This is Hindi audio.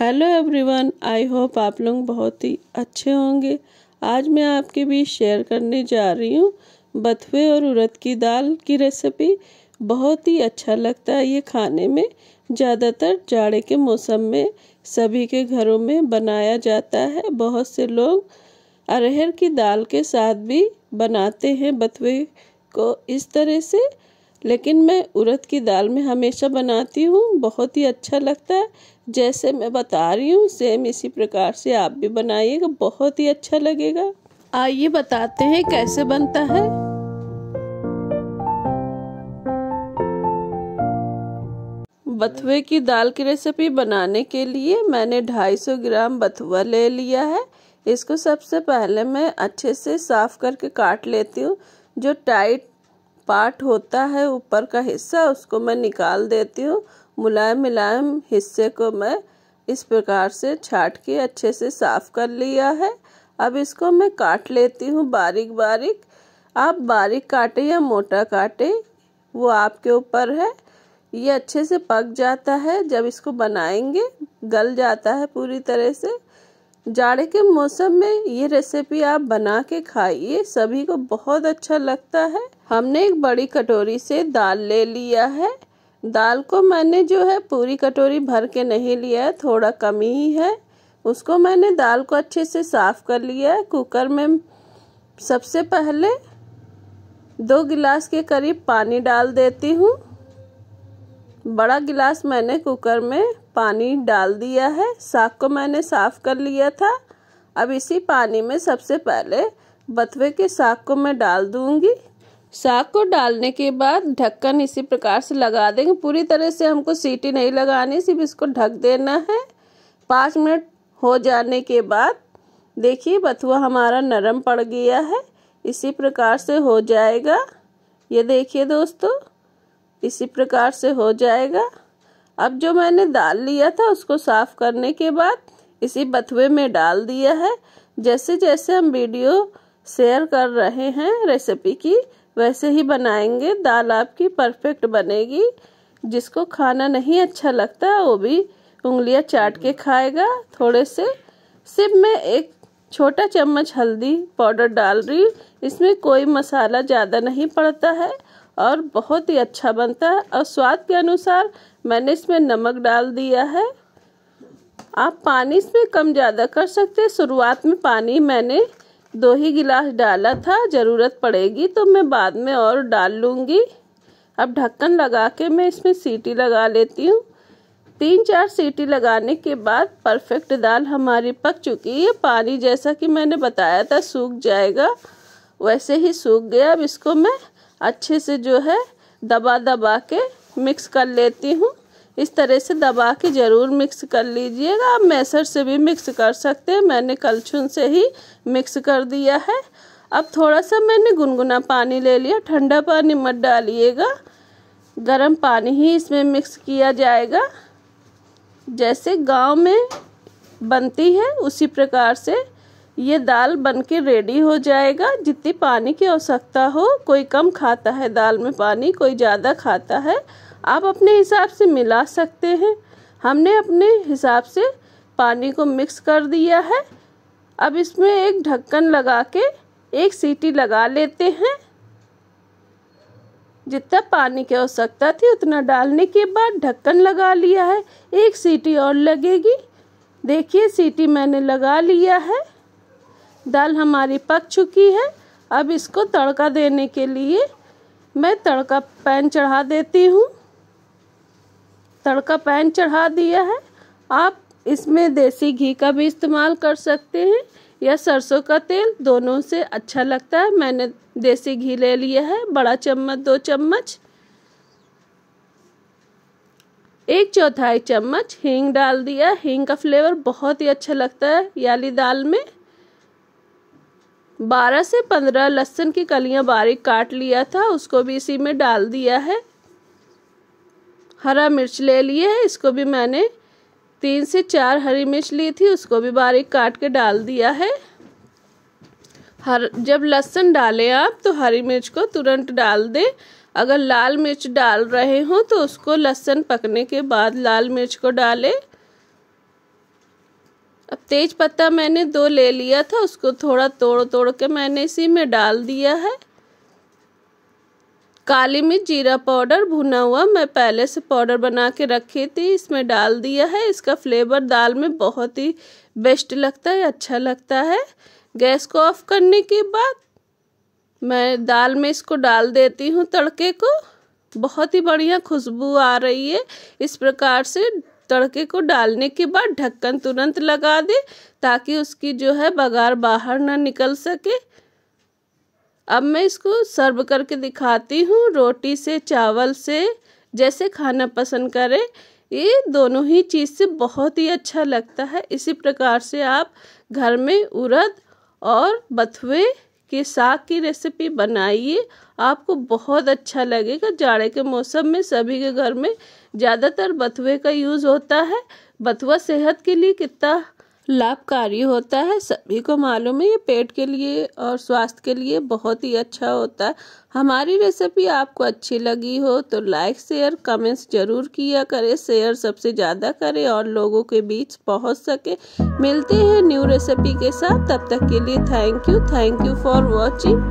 हेलो एवरीवन आई होप आप लोग बहुत ही अच्छे होंगे आज मैं आपके बीच शेयर करने जा रही हूँ बथुए और उड़द की दाल की रेसिपी बहुत ही अच्छा लगता है ये खाने में ज़्यादातर जाड़े के मौसम में सभी के घरों में बनाया जाता है बहुत से लोग अरहर की दाल के साथ भी बनाते हैं बथुए को इस तरह से लेकिन मैं उड़द की दाल में हमेशा बनाती हूँ बहुत ही अच्छा लगता है जैसे मैं बता रही हूँ सेम इसी प्रकार से आप भी बनाइएगा बहुत ही अच्छा लगेगा आइए बताते हैं कैसे बनता है बथुए की दाल की रेसिपी बनाने के लिए मैंने 250 ग्राम बथुआ ले लिया है इसको सबसे पहले मैं अच्छे से साफ करके काट लेती हूँ जो टाइट पार्ट होता है ऊपर का हिस्सा उसको मैं निकाल देती हूँ मुलायम मुलायम हिस्से को मैं इस प्रकार से छाट के अच्छे से साफ़ कर लिया है अब इसको मैं काट लेती हूँ बारीक बारीक आप बारीक काटे या मोटा काटे वो आपके ऊपर है ये अच्छे से पक जाता है जब इसको बनाएंगे गल जाता है पूरी तरह से जाड़े के मौसम में ये रेसिपी आप बना के खाइए सभी को बहुत अच्छा लगता है हमने एक बड़ी कटोरी से दाल ले लिया है दाल को मैंने जो है पूरी कटोरी भर के नहीं लिया है थोड़ा कम ही है उसको मैंने दाल को अच्छे से साफ़ कर लिया है कुकर में सबसे पहले दो गिलास के करीब पानी डाल देती हूँ बड़ा गिलास मैंने कुकर में पानी डाल दिया है साग को मैंने साफ़ कर लिया था अब इसी पानी में सबसे पहले बथुए के साग को मैं डाल दूंगी साग को डालने के बाद ढक्कन इसी प्रकार से लगा देंगे पूरी तरह से हमको सीटी नहीं लगानी सिर्फ इसको ढक देना है पाँच मिनट हो जाने के बाद देखिए बथुआ हमारा नरम पड़ गया है इसी प्रकार से हो जाएगा ये देखिए दोस्तों इसी प्रकार से हो जाएगा अब जो मैंने दाल लिया था उसको साफ करने के बाद इसी बथुए में डाल दिया है जैसे जैसे हम वीडियो शेयर कर रहे हैं रेसिपी की वैसे ही बनाएंगे दाल आपकी परफेक्ट बनेगी जिसको खाना नहीं अच्छा लगता वो भी उंगलियां चाट के खाएगा थोड़े से सिर्फ मैं एक छोटा चम्मच हल्दी पाउडर डाल रही इसमें कोई मसाला ज़्यादा नहीं पड़ता है और बहुत ही अच्छा बनता है और स्वाद के अनुसार मैंने इसमें नमक डाल दिया है आप पानी इसमें कम ज़्यादा कर सकते हैं शुरुआत में पानी मैंने दो ही गिलास डाला था ज़रूरत पड़ेगी तो मैं बाद में और डाल लूँगी अब ढक्कन लगा के मैं इसमें सीटी लगा लेती हूँ तीन चार सीटी लगाने के बाद परफेक्ट दाल हमारी पक चुकी है पानी जैसा कि मैंने बताया था सूख जाएगा वैसे ही सूख गया अब इसको मैं अच्छे से जो है दबा दबा के मिक्स कर लेती हूँ इस तरह से दबा के ज़रूर मिक्स कर लीजिएगा आप मैसर से भी मिक्स कर सकते हैं मैंने कलछुन से ही मिक्स कर दिया है अब थोड़ा सा मैंने गुनगुना पानी ले लिया ठंडा पानी मत डालिएगा गर्म पानी ही इसमें मिक्स किया जाएगा जैसे गांव में बनती है उसी प्रकार से ये दाल बन के रेडी हो जाएगा जितनी पानी की आवश्यकता हो कोई कम खाता है दाल में पानी कोई ज़्यादा खाता है आप अपने हिसाब से मिला सकते हैं हमने अपने हिसाब से पानी को मिक्स कर दिया है अब इसमें एक ढक्कन लगा के एक सीटी लगा लेते हैं जितना पानी की आवश्यकता थी उतना डालने के बाद ढक्कन लगा लिया है एक सीटी और लगेगी देखिए सीटी मैंने लगा लिया है दाल हमारी पक चुकी है अब इसको तड़का देने के लिए मैं तड़का पैन चढ़ा देती हूँ तड़का पैन चढ़ा दिया है आप इसमें देसी घी का भी इस्तेमाल कर सकते हैं या सरसों का तेल दोनों से अच्छा लगता है मैंने देसी घी ले लिया है बड़ा चम्मच दो चम्मच एक चौथाई चम्मच हींग डाल दिया हींग का फ्लेवर बहुत ही अच्छा लगता है याली दाल में 12 से 15 लहसुन की कलियां बारीक काट लिया था उसको भी इसी में डाल दिया है हरा मिर्च ले लिए है इसको भी मैंने तीन से चार हरी मिर्च ली थी उसको भी बारीक काट के डाल दिया है हर जब लहसुन डालें आप तो हरी मिर्च को तुरंत डाल दें अगर लाल मिर्च डाल रहे हो तो उसको लहसुन पकने के बाद लाल मिर्च को डालें अब तेज पत्ता मैंने दो ले लिया था उसको थोड़ा तोड़ तोड़ के मैंने इसी में डाल दिया है काली मिर्च जीरा पाउडर भुना हुआ मैं पहले से पाउडर बना के रखी थी इसमें डाल दिया है इसका फ्लेवर दाल में बहुत ही बेस्ट लगता है अच्छा लगता है गैस को ऑफ करने के बाद मैं दाल में इसको डाल देती हूँ तड़के को बहुत ही बढ़िया खुशबू आ रही है इस प्रकार से तड़के को डालने के बाद ढक्कन तुरंत लगा दे ताकि उसकी जो है बघार बाहर ना निकल सके अब मैं इसको सर्व करके दिखाती हूँ रोटी से चावल से जैसे खाना पसंद करें ये दोनों ही चीज़ से बहुत ही अच्छा लगता है इसी प्रकार से आप घर में उड़द और बथुए के साग की रेसिपी बनाइए आपको बहुत अच्छा लगेगा जाड़े के मौसम में सभी के घर में ज़्यादातर बथुए का यूज़ होता है बथुआ सेहत के लिए कितना लाभकारी होता है सभी को मालूम है ये पेट के लिए और स्वास्थ्य के लिए बहुत ही अच्छा होता है हमारी रेसिपी आपको अच्छी लगी हो तो लाइक शेयर कमेंट्स जरूर किया करें शेयर सबसे ज़्यादा करें और लोगों के बीच पहुंच सके मिलते हैं न्यू रेसिपी के साथ तब तक के लिए thank you thank you for watching